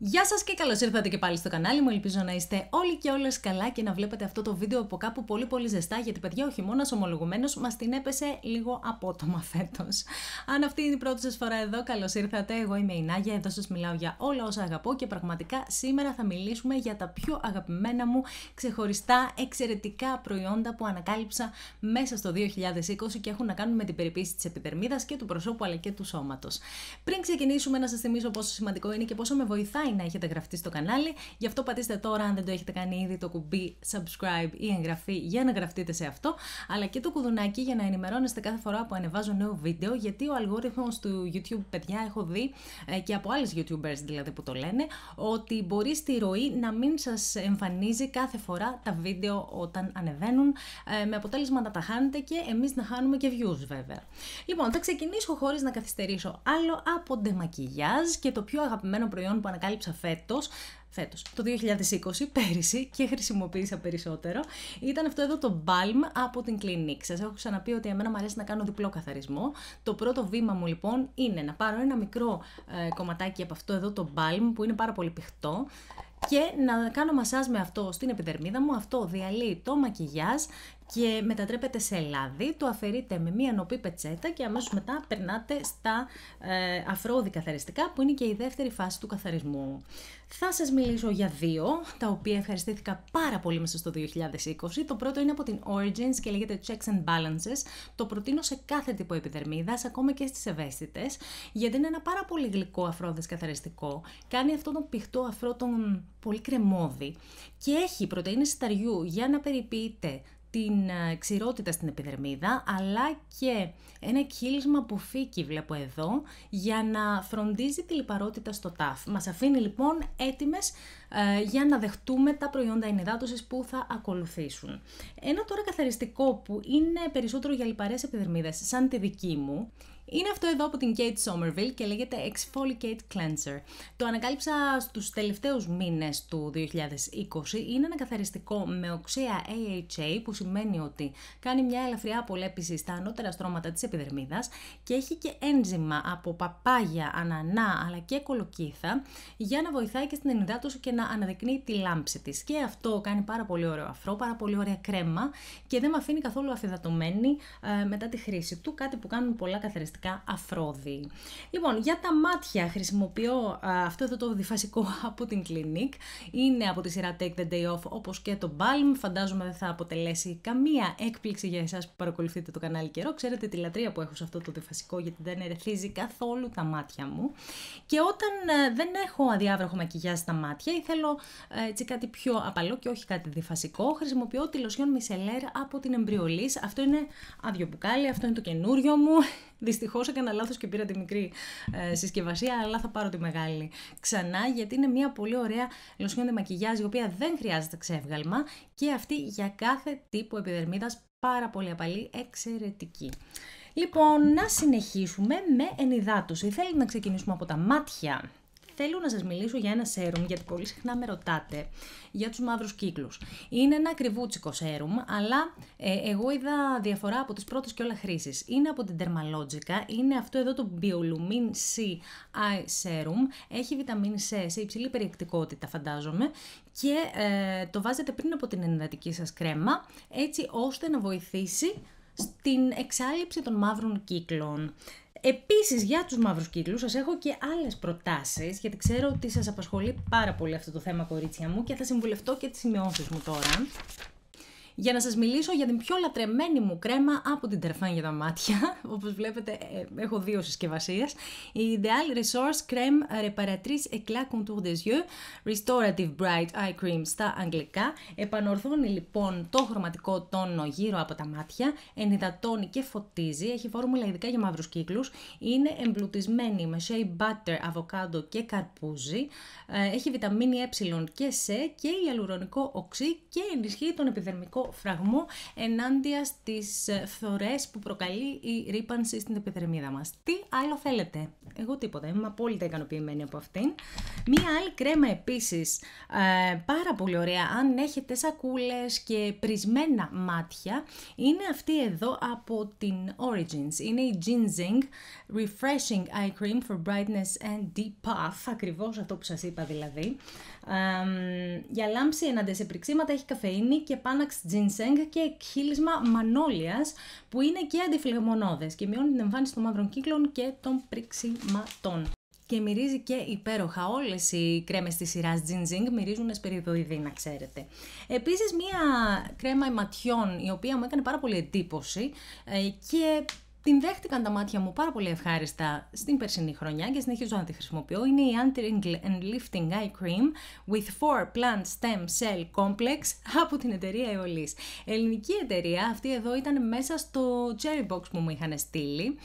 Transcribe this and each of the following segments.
Γεια σας και καλώς ήρθατε και πάλι στο κανάλι μου, ελπίζω να είστε όλοι και όλες καλά και να βλέπετε αυτό το βίντεο από κάπου πολύ πολύ ζεστά γιατί παιδιά ο χειμώνας ομολογουμένως μας την έπεσε λίγο απότομα φέτος. Αν αυτή είναι η πρώτη σας φορά εδώ, καλώς ήρθατε, εγώ είμαι η Νάγια, εδώ σας μιλάω για όλα όσα αγαπώ και πραγματικά σήμερα θα μιλήσουμε για τα πιο αγαπημένα μου ξεχωριστά εξαιρετικά προϊόντα που ανακάλυψα μέσα στο 2020 και έχουν να κάνουν με την περιποίηση της επιδερμίδας και του προσώπου αλλά και του σώματος. Πριν ξεκινήσουμε να σας θυμίσω πόσο σημαντικό είναι και πόσο με βοηθάει να έχετε γραφτεί στο κανάλι. Γι' αυτό πατήστε τώρα, αν δεν το έχετε κάνει ήδη, το κουμπί subscribe ή εγγραφή για να γραφτείτε σε αυτό. Αλλά και το κουδουνάκι για να ενημερώνεστε κάθε φορά που ανεβάζω νέο βίντεο, γιατί ο αλγόριθμος του YouTube, παιδιά, έχω δει ε, και από άλλες YouTubers δηλαδή που το λένε, ότι μπορεί στη ροή να μην σας εμφανίζει κάθε φορά τα βίντεο όταν ανεβαίνουν, ε, με αποτέλεσμα να τα χάνετε και εμείς να χάνουμε και views βέβαια. Λοιπόν, θα ξεκινήσω χωρίς να καθυστερήσω άλλο από ντεμακιγιάζ και το πιο αγαπημένο προϊόν που ανακάλυψα ανακάλυψα φέτος, φέτος, το 2020, πέρυσι και χρησιμοποίησα περισσότερο, ήταν αυτό εδώ το Balm από την Clinique. Σας έχω ξαναπεί ότι εμένα μου αρέσει να κάνω διπλό καθαρισμό. Το πρώτο βήμα μου λοιπόν είναι να πάρω ένα μικρό ε, κομματάκι από αυτό εδώ το Balm που είναι πάρα πολύ πηχτό και να κάνω μασάζ με αυτό στην επιδερμίδα μου. Αυτό διαλύει το μακιγιάζ και μετατρέπεται σε λάδι, το αφαιρείτε με μία νοπή πετσέτα και αμέσως μετά περνάτε στα ε, καθαριστικά που είναι και η δεύτερη φάση του καθαρισμού. Θα σας μιλήσω για δύο, τα οποία ευχαριστήθηκα πάρα πολύ μέσα στο 2020. Το πρώτο είναι από την Origins και λέγεται Checks and Balances. Το προτείνω σε κάθε τύπο επιδερμίδας, ακόμα και στις ευαίσθητες, γιατί είναι ένα πάρα πολύ γλυκό αφρόδες καθαριστικό. Κάνει αυτόν τον πηχτό αφρό τον πολύ κρεμόδι και έχει πρωτεΐνες σταριού για να περιποιείται την ε, ξηρότητα στην επιδερμίδα, αλλά και ένα κύλισμα που φύκει βλέπω εδώ, για να φροντίζει τη λιπαρότητα στο τάφ. Μας αφήνει λοιπόν έτοιμες ε, για να δεχτούμε τα προϊόντα ενυδάτωσης που θα ακολουθήσουν. Ένα τώρα καθαριστικό που είναι περισσότερο για λιπαρές επιδερμίδες, σαν τη δική μου, είναι αυτό εδώ από την Kate Somerville και λέγεται Exfoliate Cleanser. Το ανακάλυψα στους τελευταίους μήνες του 2020. Είναι ένα καθαριστικό με οξέα AHA που σημαίνει ότι κάνει μια ελαφριά απολέπιση στα ανώτερα στρώματα της επιδερμίδας και έχει και ένζημα από παπάγια, ανανά αλλά και κολοκύθα για να βοηθάει και στην ενυδάτωση και να αναδεικνύει τη λάμψη της. Και αυτό κάνει πάρα πολύ ωραίο αφρό, πάρα πολύ ωραία κρέμα και δεν με αφήνει καθόλου αφιδατωμένη ε, μετά τη χρήση του, κάτι που κάνουν πολλά καθαριστικά ουσιαστικά αφρόδι. Λοιπόν, για τα μάτια χρησιμοποιώ αυτό εδώ το διφασικό από την Clinique. Είναι από τη σειρά Take the Day Off όπως και το Balm. Φαντάζομαι δεν θα αποτελέσει καμία έκπληξη για εσάς που παρακολουθείτε το κανάλι καιρό. Ξέρετε τη λατρεία που έχω σε αυτό το διφασικό γιατί δεν ερεθίζει καθόλου τα μάτια μου. Και όταν ε, δεν έχω αδιάβροχο μακιγιά στα μάτια ή θέλω ε, έτσι κάτι πιο απαλό και όχι κάτι διφασικό, χρησιμοποιώ τη λοσιόν Micellar από την Εμπριολή. Αυτό είναι άδειο μπουκάλι, αυτό είναι το καινούριο μου. Δυστυχώς έκανα λάθος και πήρα τη μικρή ε, συσκευασία, αλλά θα πάρω τη μεγάλη ξανά γιατί είναι μια πολύ ωραία λοσιόντε μακιγιάζ η οποία δεν χρειάζεται ξεύγαλμα και αυτή για κάθε τύπο επιδερμίδας πάρα πολύ απαλή, εξαιρετική. Λοιπόν, να συνεχίσουμε με ενυδάτωση. Θέλει να ξεκινήσουμε από τα μάτια θέλω να σας μιλήσω για ένα σέρουμ, γιατί πολύ συχνά με ρωτάτε για τους μαύρους κύκλους. Είναι ένα ακριβούτσικο σέρουμ, αλλά ε, εγώ είδα διαφορά από τις πρώτες και όλα χρήσεις. Είναι από την Dermalogica, είναι αυτό εδώ το Biolumin C Eye Serum, έχει βιταμίνη C σε υψηλή περιεκτικότητα φαντάζομαι και ε, το βάζετε πριν από την ενυδατική σας κρέμα, έτσι ώστε να βοηθήσει στην εξάλληψη των μαύρων κύκλων. Επίσης για τους μαύρους κύκλους, σας έχω και άλλες προτάσεις γιατί ξέρω ότι σας απασχολεί πάρα πολύ αυτό το θέμα κορίτσια μου και θα συμβουλευτώ και τις σημειώσεις μου τώρα για να σας μιλήσω για την πιο λατρεμένη μου κρέμα από την Τερφάν για τα μάτια. Όπως βλέπετε ε, έχω δύο συσκευασίες. Η Ideal Resource Creme Reparatrice Eclat Contour des Yeux Restorative Bright Eye Cream στα αγγλικά. Επανορθώνει λοιπόν το χρωματικό τόνο γύρω από τα μάτια, ενυδατώνει και φωτίζει, έχει φόρμουλα ειδικά για μαύρους κύκλους, είναι εμπλουτισμένη με shea butter, avocado και καρπούζι, ε, έχει βιταμίνη ε και σε και οξύ και ενισχύει τον επιδερμικό φραγμό ενάντια στις ε, φθορές που προκαλεί η ρήπανση στην επιδερμίδα μας. Τι άλλο θέλετε. Εγώ τίποτα, είμαι απόλυτα ικανοποιημένη από αυτήν. Μία άλλη κρέμα επίσης, ε, πάρα πολύ ωραία, αν έχετε σακούλες και πρισμένα μάτια, είναι αυτή εδώ από την Origins. Είναι η Ginseng Refreshing Eye Cream for Brightness and Deep Puff, ακριβώς αυτό που σας είπα δηλαδή για λάμψη εναντί σε πριξίματα έχει καφεΐνη και πάναξ τζίνσεγκ και εκχύλισμα μανόλιας που είναι και αντιφλεγμονώδες και μειώνει την εμφάνιση των μαύρων κύκλων και των πριξιματών. Και μυρίζει και υπέροχα. Όλες οι κρέμες της σειράς Τζινζίνγκ μυρίζουν εσπεριδοειδή να ξέρετε. Επίσης, μία κρέμα ματιών η οποία μου έκανε πάρα πολύ εντύπωση ε, και την δέχτηκαν τα μάτια μου πάρα πολύ ευχάριστα στην περσινή χρονιά και συνεχίζω να τη χρησιμοποιώ. Είναι η Anti-Wrinkle and Lifting Eye Cream with 4 Plant Stem Cell Complex από την εταιρεία Eolis. Ελληνική εταιρεία, αυτή εδώ ήταν μέσα στο Cherry Box που μου είχαν στείλει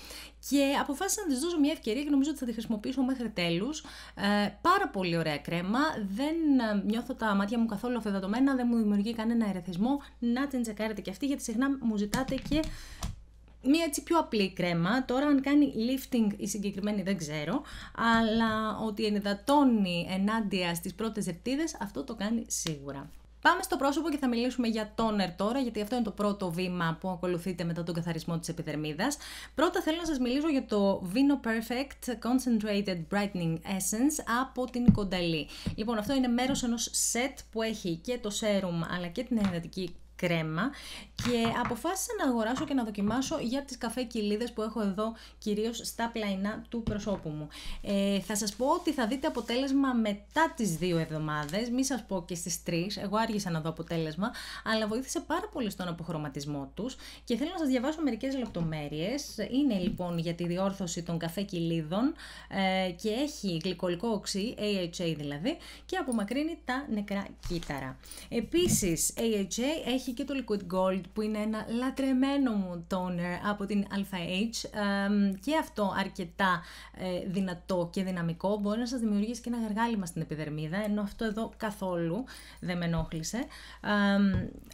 και αποφάσισα να της δώσω μια ευκαιρία και νομίζω ότι θα τη χρησιμοποιήσω μέχρι τέλους. Ε, πάρα πολύ ωραία κρέμα. Δεν ε, νιώθω τα μάτια μου καθόλου αφεδατωμένα, δεν μου δημιουργεί κανένα ερεθισμό. Να την τσεκάρετε και αυτή, γιατί συχνά μου ζητάτε και μία έτσι πιο απλή κρέμα, τώρα αν κάνει lifting η συγκεκριμένη δεν ξέρω, αλλά ότι ενυδατώνει ενάντια στις πρώτες ζεπτίδες, αυτό το κάνει σίγουρα. Πάμε στο πρόσωπο και θα μιλήσουμε για τόνερ τώρα, γιατί αυτό είναι το πρώτο βήμα που ακολουθείτε μετά τον καθαρισμό της επιδερμίδας. Πρώτα θέλω να σας μιλήσω για το Vino Perfect Concentrated Brightening Essence από την Κονταλή. Λοιπόν, αυτό είναι μέρος ενός set που έχει και το σέρουμ αλλά και την ενεργατική κρέμα και αποφάσισα να αγοράσω και να δοκιμάσω για τις καφέ κοιλίδες που έχω εδώ κυρίως στα πλαϊνά του προσώπου μου. Ε, θα σας πω ότι θα δείτε αποτέλεσμα μετά τις δύο εβδομάδες, μη σας πω και στις τρεις, εγώ άργησα να δω αποτέλεσμα, αλλά βοήθησε πάρα πολύ στον αποχρωματισμό τους και θέλω να σας διαβάσω μερικές λεπτομέρειες. Είναι λοιπόν για τη διόρθωση των καφέ κοιλίδων ε, και έχει γλυκολικό οξύ, AHA δηλαδή, και απομακρύνει τα νεκρά κύτταρα. Επίσης, AHA έχει και το Liquid Gold που είναι ένα λατρεμένο μου toner από την Alpha H και αυτό αρκετά ε, δυνατό και δυναμικό μπορεί να σας δημιουργήσει και ένα γαργάλιμα στην επιδερμίδα ενώ αυτό εδώ καθόλου δεν με ενόχλησε.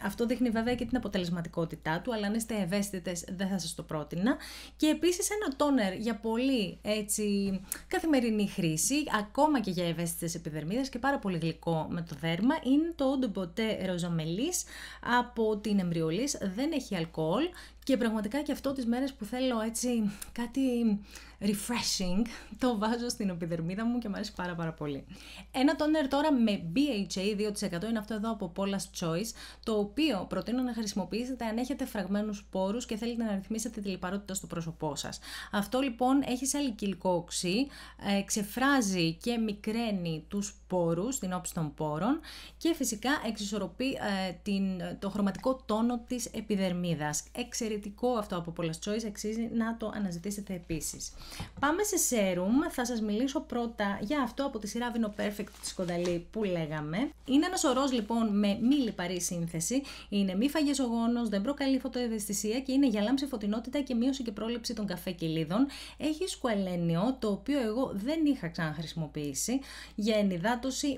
Αυτό δείχνει βέβαια και την αποτελεσματικότητά του αλλά αν είστε ευαίσθητες δεν θα σας το πρότεινα και επίσης ένα toner για πολύ έτσι καθημερινή χρήση ακόμα και για ευαίσθητες επιδερμίδες και πάρα πολύ γλυκό με το δέρμα είναι το Eau de από την εμβριολής, δεν έχει αλκοόλ και πραγματικά και αυτό τις μέρες που θέλω έτσι κάτι refreshing το βάζω στην επιδερμίδα μου και μου αρέσει πάρα πάρα πολύ. Ένα τόνερ τώρα με BHA 2% είναι αυτό εδώ από Paula's Choice το οποίο προτείνω να χρησιμοποιήσετε αν έχετε φραγμένους πόρους και θέλετε να ρυθμίσετε τη λιπαρότητα στο πρόσωπό σας. Αυτό λοιπόν έχει σαλικυλικό οξύ, ε, ξεφράζει και μικραίνει τους πόρους, την όψη των πόρων και φυσικά εξισορροπεί ε, την, το χρωματικό τόνο της επιδερμίδας. Εξαιρετικό αυτό από πολλές Choice, αξίζει να το αναζητήσετε επίσης. Πάμε σε σέρουμ, θα σας μιλήσω πρώτα για αυτό από τη σειρά Vino Perfect της Κονταλή που λέγαμε. Είναι ένας ορός λοιπόν με μη λιπαρή σύνθεση, είναι μη φαγεσογόνος, δεν προκαλεί φωτοευαισθησία και είναι για λάμψη φωτεινότητα και μείωση και πρόληψη των καφέ κυλίδων. Έχει σκουαλένιο, το οποίο εγώ δεν είχα ξαναχρησιμοποιήσει, για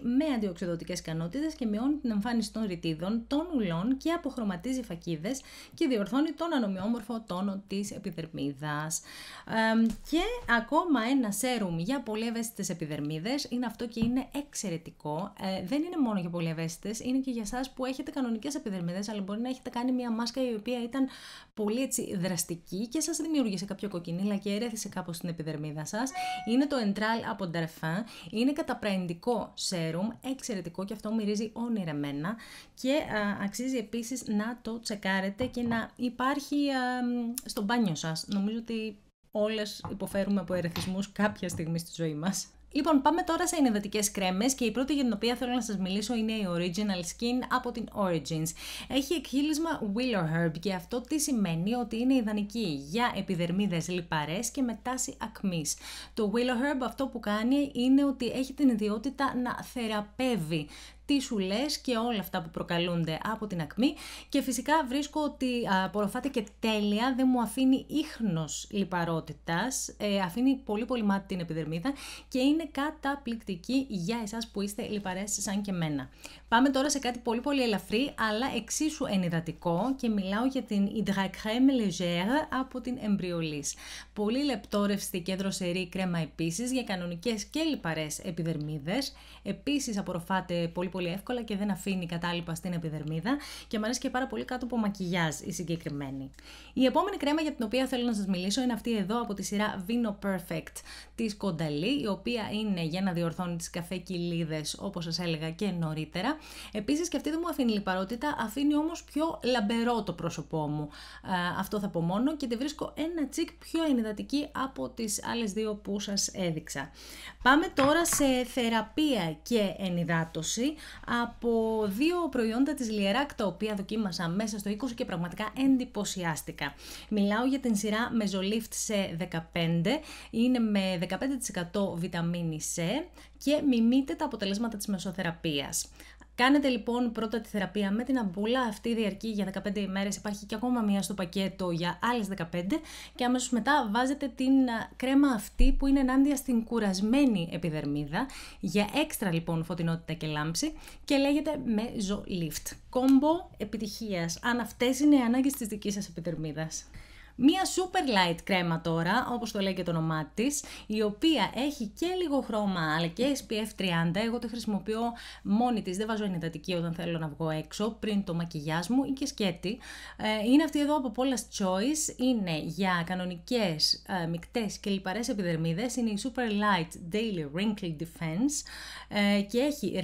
με αντιοξυδοτικές ικανότητε και μειώνει την εμφάνιση των ρητίδων, των ουλών και αποχρωματίζει φακίδες και διορθώνει τον ανομοιόμορφο τόνο της επιδερμίδας. και ακόμα ένα σέρουμ για πολύ ευαίσθητες επιδερμίδες είναι αυτό και είναι εξαιρετικό. Ε, δεν είναι μόνο για πολύ ευαίσθητες, είναι και για εσάς που έχετε κανονικές επιδερμίδες, αλλά μπορεί να έχετε κάνει μια μάσκα η οποία ήταν πολύ έτσι δραστική και σας δημιούργησε κάποιο κοκκινίλα και ερέθησε κάπως στην επιδερμίδα σας. Είναι το Entral από Darfin, είναι καταπραϊντικό σέρουμ, εξαιρετικό και αυτό μυρίζει όνειρεμένα και αξίζει επίσης να το τσεκάρετε και να υπάρχει α, στο μπάνιο σας. Νομίζω ότι όλες υποφέρουμε από ερεθισμούς κάποια στιγμή στη ζωή μας. Λοιπόν, πάμε τώρα σε ενεδατικέ κρέμες και η πρώτη για την οποία θέλω να σας μιλήσω είναι η Original Skin από την Origins. Έχει εκχύλισμα Willow Herb και αυτό τι σημαίνει ότι είναι ιδανική για επιδερμίδες λιπαρές και με τάση ακμής. Το Willow Herb αυτό που κάνει είναι ότι έχει την ιδιότητα να θεραπεύει τι σου λες και όλα αυτά που προκαλούνται από την ακμή και φυσικά βρίσκω ότι απορροφάται και τέλεια, δεν μου αφήνει ίχνος λιπαρότητας, ε, αφήνει πολύ πολύ μάτι την επιδερμίδα και είναι καταπληκτική για εσάς που είστε λιπαρές σαν και εμένα. Πάμε τώρα σε κάτι πολύ πολύ ελαφρύ αλλά εξίσου ενυδατικό και μιλάω για την Hydra Crème Légère από την Embryolisse. Πολύ λεπτόρευστη και δροσερή κρέμα επίσης για κανονικές και λιπαρές επιδερμίδες. Επίσης απορροφάται πολύ πολύ πολύ εύκολα και δεν αφήνει κατάλοιπα στην επιδερμίδα και μου αρέσει και πάρα πολύ κάτω από μακιγιά η συγκεκριμένη. Η επόμενη κρέμα για την οποία θέλω να σας μιλήσω είναι αυτή εδώ από τη σειρά Vino Perfect της Κονταλή, η οποία είναι για να διορθώνει τις καφέ κοιλίδες όπως σας έλεγα και νωρίτερα. Επίσης, και αυτή δεν μου αφήνει λιπαρότητα, αφήνει όμως πιο λαμπερό το πρόσωπό μου. αυτό θα πω μόνο και τη βρίσκω ένα τσικ πιο ενυδατική από τις άλλες δύο που σας έδειξα. Πάμε τώρα σε θεραπεία και ενυδάτωση από δύο προϊόντα της Λιεράκ, τα οποία δοκίμασα μέσα στο 20 και πραγματικά εντυπωσιάστηκα. Μιλάω για την σειρά Mesolift c 15, είναι με 15% βιταμίνη C και μιμείται τα αποτελέσματα της μεσοθεραπείας. Κάνετε λοιπόν πρώτα τη θεραπεία με την αμπούλα, αυτή διαρκεί για 15 ημέρες, υπάρχει και ακόμα μία στο πακέτο για άλλες 15 και αμέσως μετά βάζετε την κρέμα αυτή που είναι ενάντια στην κουρασμένη επιδερμίδα για έξτρα λοιπόν φωτεινότητα και λάμψη και λέγεται με Lift. Κόμπο επιτυχίας, αν αυτές είναι οι ανάγκες της δικής σας επιδερμίδας. Μία super light κρέμα τώρα, όπως το λέει και το όνομά της, η οποία έχει και λίγο χρώμα αλλά και SPF 30. Εγώ τη χρησιμοποιώ μόνη της, δεν βάζω ενυδατική όταν θέλω να βγω έξω, πριν το μακιγιάζ μου ή και σκέτη. Ε, είναι αυτή εδώ από Paula's Choice, είναι για κανονικές, ε, μικτές και λιπαρές επιδερμίδες, είναι η Super Light Daily Wrinkle Defense ε, και έχει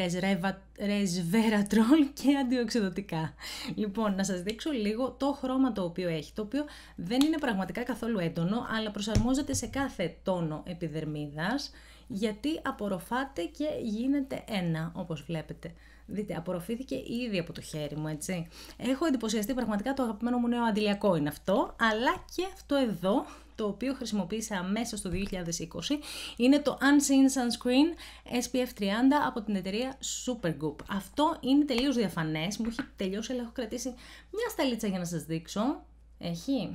resveratrol και αντιοξυδοτικά. Λοιπόν, να σας δείξω λίγο το χρώμα το οποίο έχει, το οποίο δεν είναι πραγματικά καθόλου έντονο, αλλά προσαρμόζεται σε κάθε τόνο επιδερμίδας, γιατί απορροφάται και γίνεται ένα, όπως βλέπετε. Δείτε, απορροφήθηκε ήδη από το χέρι μου, έτσι. Έχω εντυπωσιαστεί πραγματικά το αγαπημένο μου νέο αντιλιακό είναι αυτό, αλλά και αυτό εδώ, το οποίο χρησιμοποίησα μέσα στο 2020, είναι το Unseen Sunscreen SPF 30 από την εταιρεία Supergoop. Αυτό είναι τελείως διαφανές, μου έχει τελειώσει, αλλά έχω κρατήσει μια σταλίτσα για να σας δείξω. Έχει...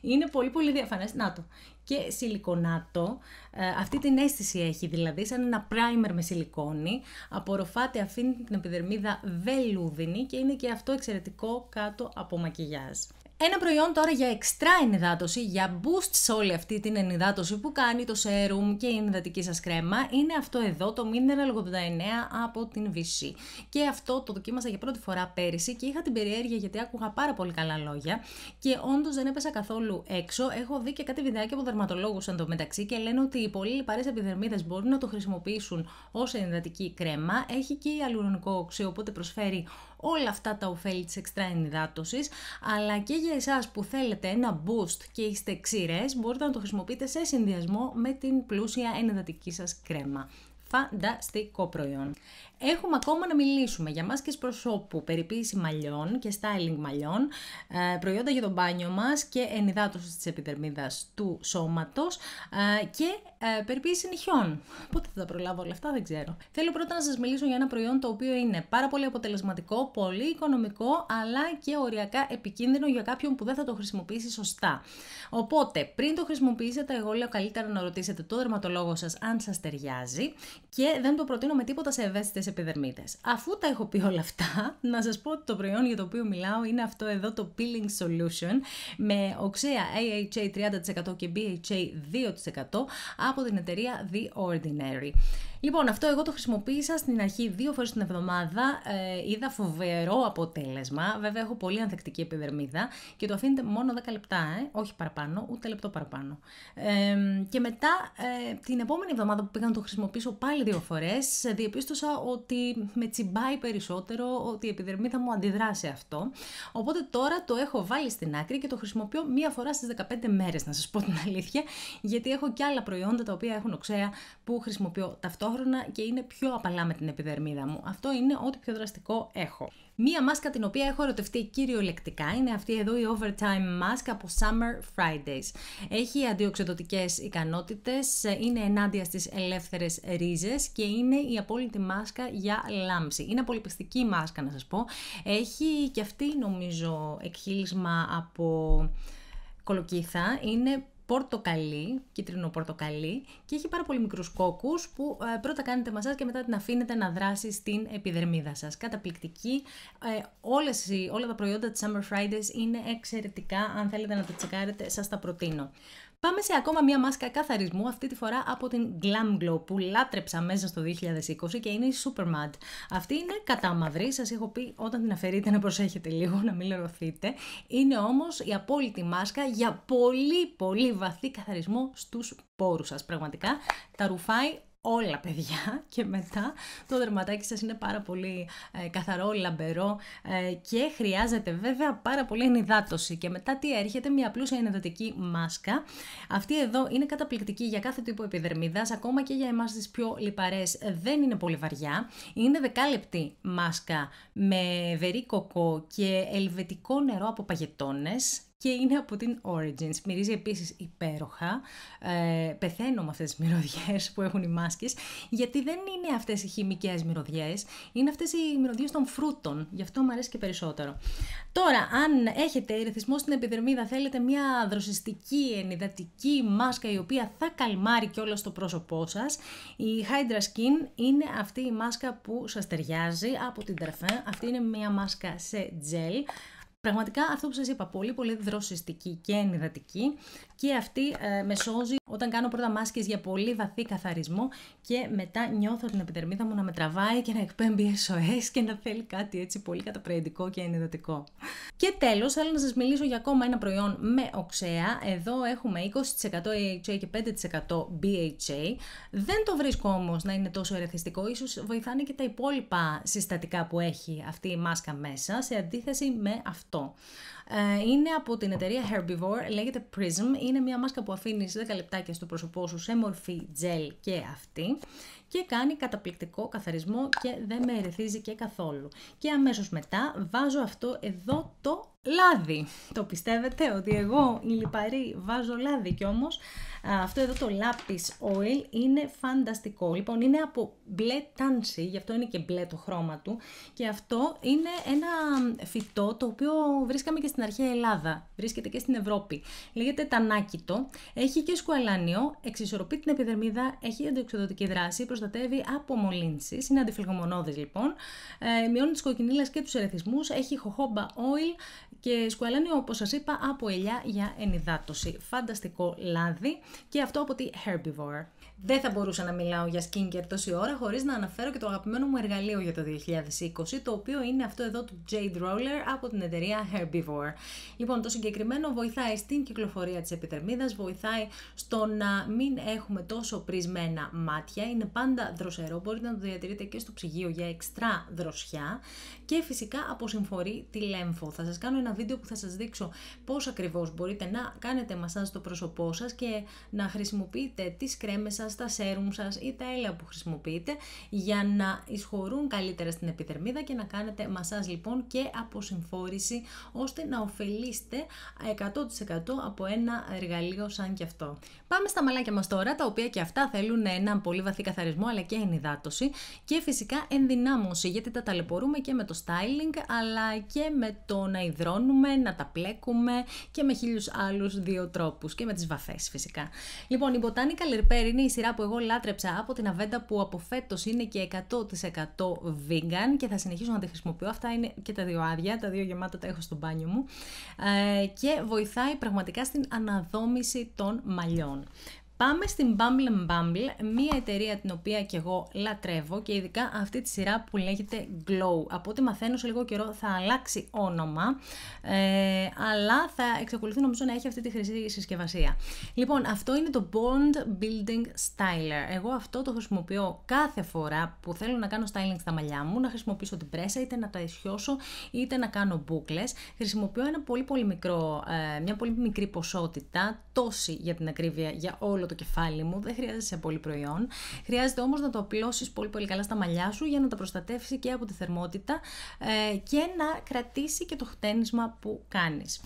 Είναι πολύ πολύ διαφανές. Να το. Και σιλικονάτο, ε, αυτή την αίσθηση έχει δηλαδή, σαν ένα πράιμερ με σιλικόνη, απορροφάται, αφήνει την επιδερμίδα βελούδινη και είναι και αυτό εξαιρετικό κάτω από μακιγιάζ. Ένα προϊόν τώρα για εξτρά ενυδάτωση, για boost σε όλη αυτή την ενυδάτωση που κάνει το serum και η ενυδατική σας κρέμα είναι αυτό εδώ το Mineral 89 από την VC. Και αυτό το δοκίμασα για πρώτη φορά πέρυσι και είχα την περιέργεια γιατί άκουγα πάρα πολύ καλά λόγια και όντως δεν έπεσα καθόλου έξω. Έχω δει και κάτι βιντεάκι από δερματολόγους μεταξύ και λένε ότι οι πολύ λιπαρές επιδερμίδες μπορούν να το χρησιμοποιήσουν ως ενυδατική κρέμα. Έχει και αλουρονικό οξύ, οπότε προσφέρει όλα αυτά τα ωφέλη της εξτραενυδάτωσης, αλλά και για εσάς που θέλετε ένα boost και είστε ξηρές, μπορείτε να το χρησιμοποιείτε σε συνδυασμό με την πλούσια ενυδατική σας κρέμα. Φανταστικό προϊόν. Έχουμε ακόμα να μιλήσουμε για μάσκες προσώπου, περιποίηση μαλλιών και styling μαλλιών, ε, προϊόντα για το μπάνιο μας και ενυδάτωσης της επιδερμίδας του σώματος ε, και ε, περιποίηση νυχιών. Πότε θα τα προλάβω όλα αυτά δεν ξέρω. Θέλω πρώτα να σας μιλήσω για ένα προϊόν το οποίο είναι πάρα πολύ αποτελεσματικό, πολύ οικονομικό αλλά και οριακά επικίνδυνο για κάποιον που δεν θα το χρησιμοποιήσει σωστά. Οπότε πριν το χρησιμοποιήσετε εγώ λέω καλύτερα να ρωτήσετε το δερματολόγο σας αν σας ταιριάζει και δεν το προτείνω με τίποτα σε ευαίσθητες Αφού τα έχω πει όλα αυτά, να σας πω ότι το προϊόν για το οποίο μιλάω είναι αυτό εδώ το Peeling Solution με οξέα AHA 30% και BHA 2% από την εταιρεία The Ordinary. Λοιπόν, αυτό εγώ το χρησιμοποίησα στην αρχή δύο φορές την εβδομάδα. Ε, είδα φοβερό αποτέλεσμα. Βέβαια, έχω πολύ ανθεκτική επιδερμίδα και το αφήνετε μόνο 10 λεπτά, ε, όχι παραπάνω, ούτε λεπτό παραπάνω. Ε, και μετά, ε, την επόμενη εβδομάδα που πήγα να το χρησιμοποιήσω πάλι δύο φορές, ε, διεπίστωσα ότι με τσιμπάει περισσότερο, ότι η επιδερμίδα μου αντιδρά σε αυτό. Οπότε τώρα το έχω βάλει στην άκρη και το χρησιμοποιώ μία φορά στις 15 μέρες, να σας πω την αλήθεια, γιατί έχω και άλλα προϊόντα τα οποία έχουν οξέα που χρησιμοποιώ ταυτόχρονα και είναι πιο απαλά με την επιδερμίδα μου. Αυτό είναι ό,τι πιο δραστικό έχω. Μία μάσκα την οποία έχω ερωτευτεί κυριολεκτικά είναι αυτή εδώ η Overtime Mask από Summer Fridays. Έχει αντιοξειδωτικές ικανότητες, είναι ενάντια στις ελεύθερες ρίζες και είναι η απόλυτη μάσκα για λάμψη. Είναι απολυπιστική μάσκα να σας πω. Έχει και αυτή νομίζω εκχύλισμα από κολοκύθα. Είναι πορτοκαλί, κίτρινο πορτοκαλί και έχει πάρα πολύ μικρούς κόκκους που ε, πρώτα κάνετε μασάζ και μετά την αφήνετε να δράσει στην επιδερμίδα σας. Καταπληκτική. Ε, όλες, όλα τα προϊόντα της Summer Fridays είναι εξαιρετικά. Αν θέλετε να τα τσεκάρετε σας τα προτείνω. Πάμε σε ακόμα μία μάσκα καθαρισμού, αυτή τη φορά από την Glam Glow που λάτρεψα μέσα στο 2020 και είναι η Super Mad. Αυτή είναι κατάμαυρη, σας έχω πει όταν την αφαιρείτε να προσέχετε λίγο, να μην λερωθείτε. Είναι όμως η απόλυτη μάσκα για πολύ πολύ βαθύ καθαρισμό στους πόρους σας. Πραγματικά τα ρουφάει όλα παιδιά και μετά το δερματάκι σας είναι πάρα πολύ ε, καθαρό, λαμπερό ε, και χρειάζεται βέβαια πάρα πολύ ενυδάτωση και μετά τι έρχεται μια πλούσια ενυδατική μάσκα αυτή εδώ είναι καταπληκτική για κάθε τύπο επιδερμίδας ακόμα και για εμάς τις πιο λιπαρές δεν είναι πολύ βαριά είναι δεκάλεπτη μάσκα με βερί κοκό και ελβετικό νερό από παγετώνες και είναι από την Origins. Μυρίζει επίσης υπέροχα. Ε, πεθαίνω με αυτές τις μυρωδιές που έχουν οι μάσκες, γιατί δεν είναι αυτές οι χημικές μυρωδιές, είναι αυτές οι μυρωδιές των φρούτων. Γι' αυτό μου αρέσει και περισσότερο. Τώρα, αν έχετε ρυθμό στην επιδερμίδα, θέλετε μια δροσιστική, ενυδατική μάσκα η οποία θα καλμάρει κιόλας το πρόσωπό σας. η Hydra Skin είναι αυτή η μάσκα που σας ταιριάζει από την Τερφέ. Αυτή είναι μια μάσκα σε gel Πραγματικά αυτό που σας είπα, πολύ πολύ δροσιστική και ενυδατική και αυτή ε, με όταν κάνω πρώτα μάσκες για πολύ βαθύ καθαρισμό και μετά νιώθω την επιδερμίδα μου να με τραβάει και να εκπέμπει SOS και να θέλει κάτι έτσι πολύ καταπραγητικό και ενυδατικό. Και τέλος θέλω να σας μιλήσω για ακόμα ένα προϊόν με οξέα. Εδώ έχουμε 20% AHA και 5% BHA. Δεν το βρίσκω όμως να είναι τόσο ερεθιστικό, ίσως βοηθάνε και τα υπόλοιπα συστατικά που έχει αυτή η μάσκα μέσα σε αντίθεση με αυτό. Ε, είναι από την εταιρεία Herbivore, λέγεται Prism. Είναι μια μάσκα που αφήνει 10 λεπτάκια στο πρόσωπό σου σε μορφή gel και αυτή και κάνει καταπληκτικό καθαρισμό και δεν με ερεθίζει και καθόλου. Και αμέσως μετά βάζω αυτό εδώ το λάδι. Το πιστεύετε ότι εγώ η λιπαρή βάζω λάδι κι όμως αυτό εδώ το lapis oil είναι φανταστικό. Λοιπόν, είναι από μπλε τάνση, γι' αυτό είναι και μπλε το χρώμα του. Και αυτό είναι ένα φυτό το οποίο βρίσκαμε και στην αρχαία Ελλάδα. Βρίσκεται και στην Ευρώπη. Λέγεται τανάκιτο Έχει και σκουαλάνιο, εξισορροπεί την επιδερμίδα, έχει αντιοξυδοτική δράση, προστατεύει από μολύνσεις. Είναι αντιφλεγμονώδη λοιπόν. Ε, μειώνει τις κοκκινίλες και τους ερεθισμούς. Έχει χοχόμπα oil, και σκουαλένει όπως σας είπα από ελιά για ενυδάτωση. Φανταστικό λάδι και αυτό από τη Herbivore. Δεν θα μπορούσα να μιλάω για skincare τόση ώρα χωρίς να αναφέρω και το αγαπημένο μου εργαλείο για το 2020, το οποίο είναι αυτό εδώ του Jade Roller από την εταιρεία Herbivore. Λοιπόν, το συγκεκριμένο βοηθάει στην κυκλοφορία της επιδερμίδας, βοηθάει στο να μην έχουμε τόσο πρισμένα μάτια, είναι πάντα δροσερό, μπορείτε να το διατηρείτε και στο ψυγείο για εξτρά δροσιά και φυσικά αποσυμφορεί τη λέμφο. Θα σας κάνω ένα ένα βίντεο που θα σας δείξω πώς ακριβώς μπορείτε να κάνετε μασάζ στο πρόσωπό σας και να χρησιμοποιείτε τις κρέμες σας, τα σέρουμ σας ή τα έλαια που χρησιμοποιείτε για να ισχωρούν καλύτερα στην επιδερμίδα και να κάνετε μασάζ λοιπόν και αποσυμφόρηση ώστε να ωφελήσετε 100% από ένα εργαλείο σαν και αυτό. Πάμε στα μαλάκια μας τώρα, τα οποία και αυτά θέλουν έναν πολύ βαθύ καθαρισμό αλλά και ενυδάτωση και φυσικά ενδυνάμωση γιατί τα ταλαιπωρούμε και με το styling αλλά και με το να υδρώνουμε να τα πλέκουμε και με χίλιους άλλους δύο τρόπους. και με τις βαφές φυσικά. Λοιπόν, η Botanical Repair είναι η σειρά που εγώ λάτρεψα από την αβέντα που από φέτος είναι και 100% vegan και θα συνεχίσω να τη χρησιμοποιώ. Αυτά είναι και τα δύο άδεια, τα δύο γεμάτα τα έχω στο μπάνιο μου ε, και βοηθάει πραγματικά στην αναδόμηση των μαλλιών. Πάμε στην Bumble Bumble, μία εταιρεία την οποία και εγώ λατρεύω και ειδικά αυτή τη σειρά που λέγεται Glow. Από ό,τι μαθαίνω σε λίγο καιρό θα αλλάξει όνομα, ε, αλλά θα εξακολουθεί νομίζω να έχει αυτή τη χρυσή συσκευασία. Λοιπόν, αυτό είναι το Bond Building Styler. Εγώ αυτό το χρησιμοποιώ κάθε φορά που θέλω να κάνω styling στα μαλλιά μου, να χρησιμοποιήσω την πρέσα, είτε να τα ισιώσω, είτε να κάνω μπούκλες. Χρησιμοποιώ ένα πολύ πολύ μικρό, ε, μια πολύ μικρή ποσότητα, τόση για την ακρίβεια για όλο το κεφάλι μου, δεν χρειάζεσαι πολύ προϊόν. Χρειάζεται όμως να το απλώσεις πολύ πολύ καλά στα μαλλιά σου για να τα προστατεύσει και από τη θερμότητα ε, και να κρατήσει και το χτένισμα που κάνεις.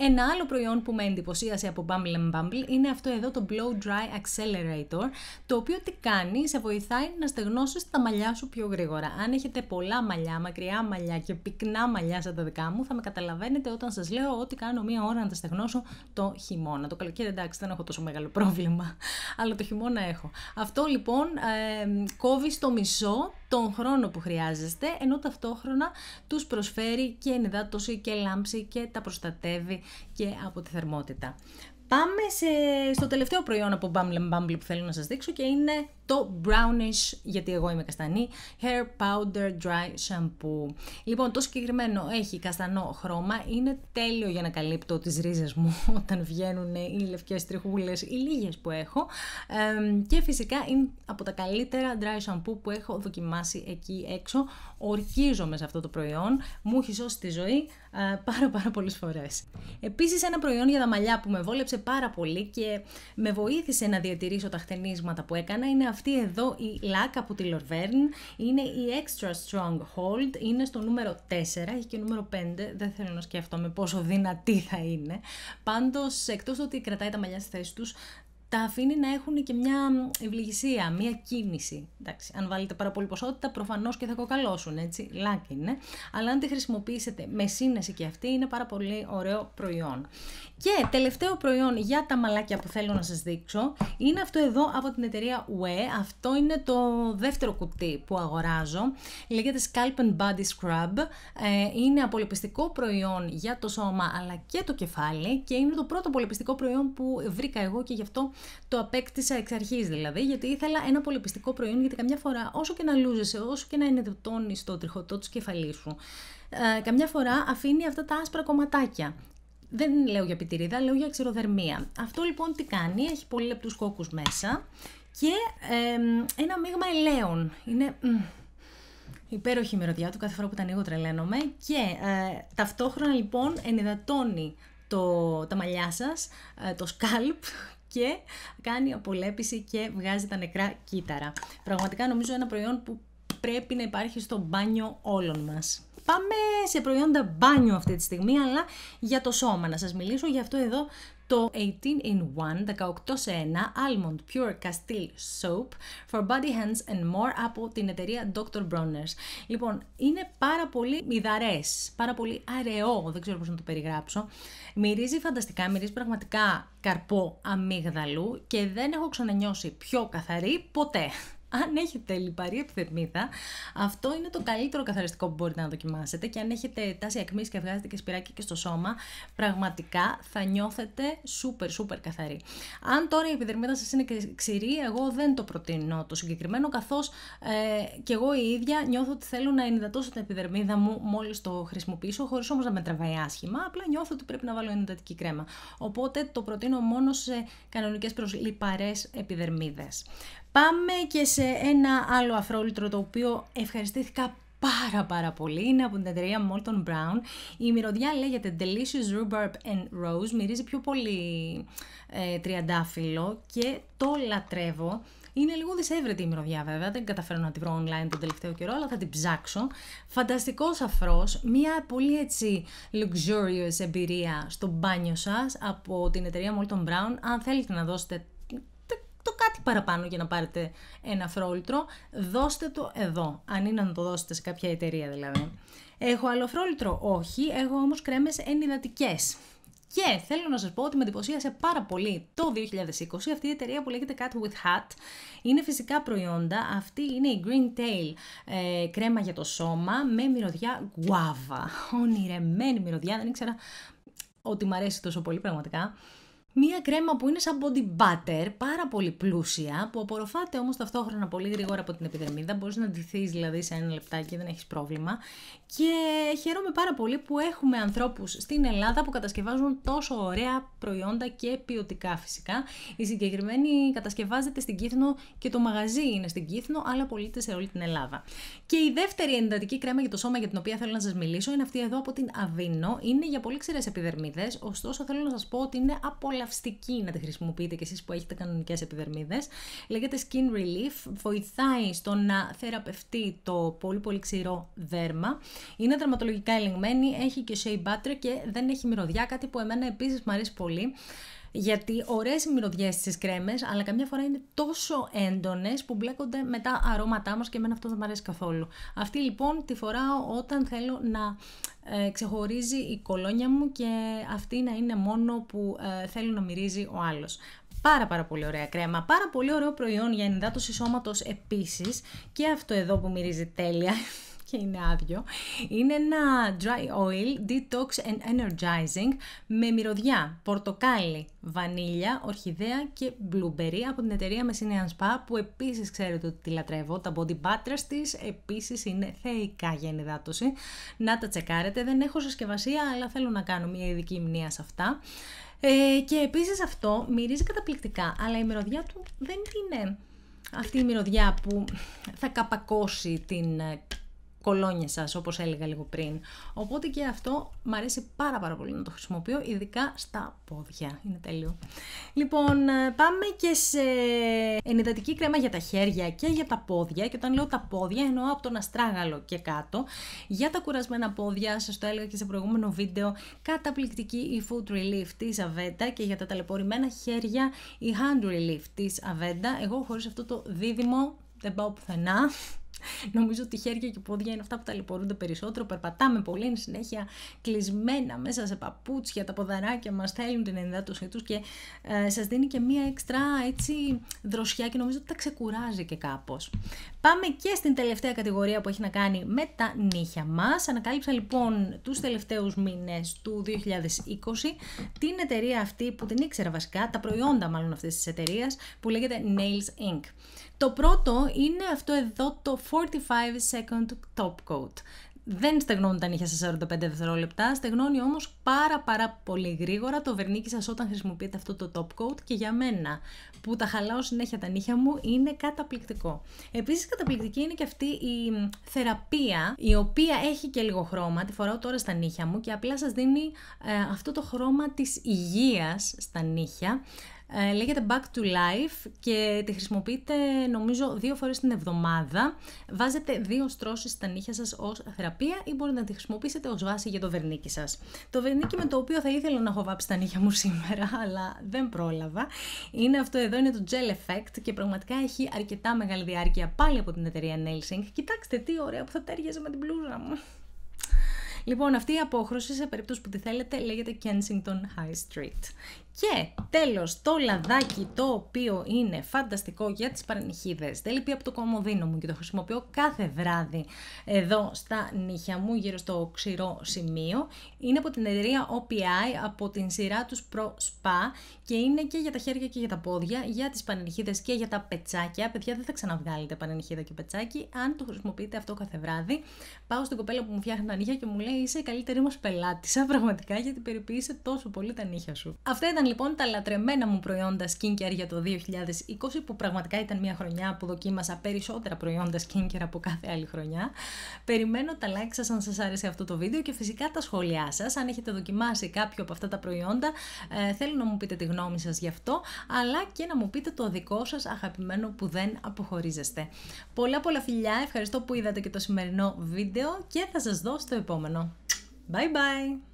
Ένα άλλο προϊόν που με εντυπωσίασε από Bumble Bumble είναι αυτό εδώ το Blow Dry Accelerator, το οποίο τι κάνει, σε βοηθάει να στεγνώσεις τα μαλλιά σου πιο γρήγορα. Αν έχετε πολλά μαλλιά, μακριά μαλλιά και πυκνά μαλλιά σαν τα δικά μου, θα με καταλαβαίνετε όταν σας λέω ότι κάνω μία ώρα να τα στεγνώσω το χειμώνα. Το καλοκαίρι εντάξει δεν έχω τόσο μεγάλο πρόβλημα, αλλά το χειμώνα έχω. Αυτό λοιπόν ε, κόβει στο μισό τον χρόνο που χρειάζεστε, ενώ ταυτόχρονα τους προσφέρει και ενυδάτωση και λάμψη και τα προστατεύει και από τη θερμότητα. Πάμε σε, στο τελευταίο προϊόν από Bumble Bumble που θέλω να σας δείξω και είναι το Brownish, γιατί εγώ είμαι καστανή, Hair Powder Dry Shampoo. Λοιπόν, το συγκεκριμένο έχει καστανό χρώμα, είναι τέλειο για να καλύπτω τις ρίζες μου όταν βγαίνουν οι λευκές τριχούλες, οι λίγες που έχω και φυσικά είναι από τα καλύτερα dry shampoo που έχω δοκιμάσει εκεί έξω. Ορκίζομαι σε αυτό το προϊόν, μου έχει σώσει τη ζωή ε, πάρα πάρα πολλές φορές. Επίσης ένα προϊόν για τα μαλλιά που με βόλεψε βοήθησε πάρα πολύ και με βοήθησε να διατηρήσω τα χτενίσματα που έκανα. Είναι αυτή εδώ η λάκα από τη Λορβέρν, είναι η Extra Strong Hold, είναι στο νούμερο 4, έχει και νούμερο 5, δεν θέλω να σκέφτομαι πόσο δυνατή θα είναι. Πάντως, εκτός ότι κρατάει τα μαλλιά στη θέση τους, τα αφήνει να έχουν και μια ευληγησία, μια κίνηση. Εντάξει, αν βάλετε πάρα πολύ ποσότητα, προφανώς και θα κοκαλώσουν, έτσι. Λάκι είναι. Αλλά αν τη χρησιμοποιήσετε με σύνεση και αυτή, είναι πάρα πολύ ωραίο προϊόν. Και τελευταίο προϊόν για τα μαλάκια που θέλω να σας δείξω είναι αυτό εδώ από την εταιρεία WE. Αυτό είναι το δεύτερο κουτί που αγοράζω. Λέγεται Scalp and Body Scrub. Ε, είναι απολυπιστικό προϊόν για το σώμα αλλά και το κεφάλι και είναι το πρώτο απολυπιστικό προϊόν που βρήκα εγώ και γι' αυτό το απέκτησα εξ αρχής δηλαδή γιατί ήθελα ένα απολυπιστικό προϊόν γιατί καμιά φορά όσο και να λούζεσαι, όσο και να είναι το τριχωτό του κεφαλής σου ε, καμιά φορά αφήνει αυτά τα άσπρα κομματάκια δεν λέω για πιτηρίδα, λέω για ξηροδερμία. Αυτό λοιπόν τι κάνει, έχει πολύ λεπτούς κόκκους μέσα και ε, ένα μείγμα ελαίων. Είναι υπέροχη η μυρωδιά του, κάθε φορά που τα ανοίγω τρελαίνομαι και ε, ταυτόχρονα λοιπόν ενυδατώνει το, τα μαλλιά σας, ε, το σκάλπ και κάνει απολέπιση και βγάζει τα νεκρά κύτταρα. Πραγματικά νομίζω ένα προϊόν που πρέπει να υπάρχει στο μπάνιο όλων μας. Πάμε σε προϊόντα μπάνιου αυτή τη στιγμή, αλλά για το σώμα. Να σας μιλήσω για αυτό εδώ το 18 in 1, 18 σε 1, Almond Pure Castile Soap for Body Hands and More από την εταιρεία Dr. Bronner's. Λοιπόν, είναι πάρα πολύ μυδαρές, πάρα πολύ αραιό, δεν ξέρω πώς να το περιγράψω. Μυρίζει φανταστικά, μυρίζει πραγματικά καρπό αμύγδαλου και δεν έχω ξανανιώσει πιο καθαρή ποτέ αν έχετε λιπαρή επιθερμίδα, αυτό είναι το καλύτερο καθαριστικό που μπορείτε να δοκιμάσετε και αν έχετε τάση ακμής και βγάζετε και σπυράκι και στο σώμα, πραγματικά θα νιώθετε super, σούπερ καθαρή. Αν τώρα η επιδερμίδα σας είναι ξηρή, εγώ δεν το προτείνω το συγκεκριμένο, καθώς ε, και εγώ η ίδια νιώθω ότι θέλω να ενυδατώσω την επιδερμίδα μου μόλις το χρησιμοποιήσω, χωρίς όμως να με τραβάει άσχημα, απλά νιώθω ότι πρέπει να βάλω ενυδατική κρέμα. Οπότε το προτείνω μόνο σε κανονικές προς λιπαρές επιδερμίδες. Πάμε και σε ένα άλλο αφρόλυτρο το οποίο ευχαριστήθηκα πάρα πάρα πολύ. Είναι από την εταιρεία Molton Brown. Η μυρωδιά λέγεται Delicious Rhubarb and Rose. Μυρίζει πιο πολύ ε, τριαντάφυλλο και το λατρεύω. Είναι λίγο δυσέβρετη η μυρωδιά βέβαια, δεν καταφέρω να τη βρω online τον τελευταίο καιρό, αλλά θα την ψάξω. Φανταστικός αφρός, μια πολύ έτσι luxurious εμπειρία στο μπάνιο σας από την εταιρεία Molton Brown. Αν θέλετε να δώσετε το κάτι παραπάνω για να πάρετε ένα φρόλτρο. Δώστε το εδώ, αν είναι να το δώσετε σε κάποια εταιρεία δηλαδή. Έχω άλλο φρόλτρο, όχι, έχω όμως κρέμες ενυδατικές. Και θέλω να σας πω ότι με εντυπωσίασε πάρα πολύ το 2020 αυτή η εταιρεία που λέγεται Cat with Hat. Είναι φυσικά προϊόντα, αυτή είναι η Green Tail ε, κρέμα για το σώμα με μυρωδιά γκουάβα. Ονειρεμένη μυρωδιά, δεν ήξερα ότι μου αρέσει τόσο πολύ πραγματικά. Μία κρέμα που είναι σαν body butter, πάρα πολύ πλούσια, που απορροφάται όμως ταυτόχρονα πολύ γρήγορα από την επιδερμίδα. Μπορείς να ντυθείς δηλαδή σε ένα λεπτάκι, δεν έχεις πρόβλημα. Και χαίρομαι πάρα πολύ που έχουμε ανθρώπους στην Ελλάδα που κατασκευάζουν τόσο ωραία προϊόντα και ποιοτικά φυσικά. Η συγκεκριμένη κατασκευάζεται στην Κύθνο και το μαγαζί είναι στην Κύθνο, αλλά πωλείται σε όλη την Ελλάδα. Και η δεύτερη εντατική κρέμα για το σώμα για την οποία θέλω να σας μιλήσω είναι αυτή εδώ από την Αβίνο. Είναι για πολύ ξηρές επιδερμίδες, ωστόσο θέλω να σας πω ότι είναι απολαυστική να τη χρησιμοποιείτε κι εσείς που έχετε κανονικές επιδερμίδες. Λέγεται Skin Relief, βοηθάει στο να θεραπευτεί το πολύ πολύ ξηρό δέρμα. Είναι δραματολογικά ελεγμένη, έχει και shea butter και δεν έχει μυρωδιά, κάτι που εμένα επίσης μου αρέσει πολύ. Γιατί ωραίες οι μυρωδιές στις κρέμες, αλλά καμιά φορά είναι τόσο έντονες που μπλέκονται με τα αρώματά μας και εμένα αυτό δεν μου αρέσει καθόλου. Αυτή λοιπόν τη φοράω όταν θέλω να ε, ξεχωρίζει η κολόνια μου και αυτή να είναι μόνο που ε, θέλω να μυρίζει ο άλλος. Πάρα πάρα πολύ ωραία κρέμα, πάρα πολύ ωραίο προϊόν για ενδάτωση σώματος επίσης και αυτό εδώ που μυρίζει τέλεια και είναι άδειο, είναι ένα dry oil detox and energizing με μυρωδιά, πορτοκάλι, βανίλια, ορχιδέα και blueberry από την εταιρεία Messinian Spa που επίσης ξέρετε ότι τη λατρεύω, τα body butters της επίσης είναι θεϊκά για ενυδάτωση. Να τα τσεκάρετε, δεν έχω συσκευασία αλλά θέλω να κάνω μια ειδική μνήμα σε αυτά. Ε, και επίσης αυτό μυρίζει καταπληκτικά, αλλά η μυρωδιά του δεν είναι αυτή η μυρωδιά που θα καπακώσει την κολόνια σας, όπως έλεγα λίγο πριν. Οπότε και αυτό μου αρέσει πάρα πάρα πολύ να το χρησιμοποιώ, ειδικά στα πόδια. Είναι τέλειο. Λοιπόν, ε, πάμε και σε ενυδατική κρέμα για τα χέρια και για τα πόδια. Και όταν λέω τα πόδια, εννοώ από τον αστράγαλο και κάτω. Για τα κουρασμένα πόδια, σας το έλεγα και σε προηγούμενο βίντεο, καταπληκτική η Food Relief της Αβέντα και για τα ταλαιπωρημένα χέρια η Hand Relief της Αβέντα. Εγώ χωρίς αυτό το δίδυμο δεν πάω πουθενά. Νομίζω ότι χέρια και πόδια είναι αυτά που τα ταλαιπωρούνται περισσότερο. Περπατάμε πολύ, είναι συνέχεια κλεισμένα μέσα σε παπούτσια. Τα ποδαράκια μας θέλουν την ενδάτωσή τους και ε, σας δίνει και μία έξτρα έτσι δροσιά και νομίζω ότι τα ξεκουράζει και κάπως. Πάμε και στην τελευταία κατηγορία που έχει να κάνει με τα νύχια μας. Ανακάλυψα λοιπόν τους τελευταίους μήνες του 2020 την εταιρεία αυτή που την ήξερα βασικά, τα προϊόντα μάλλον αυτής της εταιρείας που λέγεται Nails Inc. Το πρώτο είναι αυτό εδώ το 45 second top coat. Δεν στεγνώνουν τα νύχια σε 45 δευτερόλεπτα, στεγνώνει όμως πάρα πάρα πολύ γρήγορα το βερνίκι σας όταν χρησιμοποιείτε αυτό το top coat και για μένα που τα χαλάω συνέχεια τα νύχια μου είναι καταπληκτικό. Επίσης καταπληκτική είναι και αυτή η θεραπεία η οποία έχει και λίγο χρώμα, τη φοράω τώρα στα νύχια μου και απλά σας δίνει ε, αυτό το χρώμα της υγείας στα νύχια ε, λέγεται Back to Life και τη χρησιμοποιείτε νομίζω δύο φορές την εβδομάδα. Βάζετε δύο στρώσεις στα νύχια σας ως θεραπεία ή μπορείτε να τη χρησιμοποιήσετε ως βάση για το βερνίκι σας. Το βερνίκι με το οποίο θα ήθελα να έχω βάψει τα νύχια μου σήμερα, αλλά δεν πρόλαβα, είναι αυτό εδώ, είναι το Gel Effect και πραγματικά έχει αρκετά μεγάλη διάρκεια πάλι από την εταιρεία Nelsing. Κοιτάξτε τι ωραία που θα τέριαζε με την πλούζα μου. Λοιπόν, αυτή η απόχρωση σε περίπτωση που τη θέλετε λέγεται Kensington High Street και τέλος το λαδάκι το οποίο είναι φανταστικό για τις παρενυχίδες. Δεν λείπει από το κομμωδίνο μου και το χρησιμοποιώ κάθε βράδυ εδώ στα νύχια μου γύρω στο ξηρό σημείο. Είναι από την εταιρεία OPI από την σειρά τους Pro Spa και είναι και για τα χέρια και για τα πόδια, για τις πανενυχίδες και για τα πετσάκια. Παιδιά δεν θα ξαναβγάλετε παρενυχίδα και πετσάκι αν το χρησιμοποιείτε αυτό κάθε βράδυ. Πάω στην κοπέλα που μου φτιάχνει τα νύχια και μου λέει είσαι η καλύτερη μας πελάτησα πραγματικά γιατί περιποιείσαι τόσο πολύ τα νύχια σου. Αυτά ήταν λοιπόν τα λατρεμένα μου προϊόντα skincare για το 2020 που πραγματικά ήταν μια χρονιά που δοκίμασα περισσότερα προϊόντα skincare από κάθε άλλη χρονιά. Περιμένω τα like σας αν σας άρεσε αυτό το βίντεο και φυσικά τα σχόλιά σας, Αν έχετε δοκιμάσει κάποιο από αυτά τα προϊόντα ε, θέλω να μου πείτε τη γνώμη σας γι' αυτό αλλά και να μου πείτε το δικό σας, αγαπημένο που δεν αποχωρίζεστε. Πολλά πολλά φιλιά, ευχαριστώ που είδατε και το σημερινό βίντεο και θα σας δω στο επόμενο. Bye bye!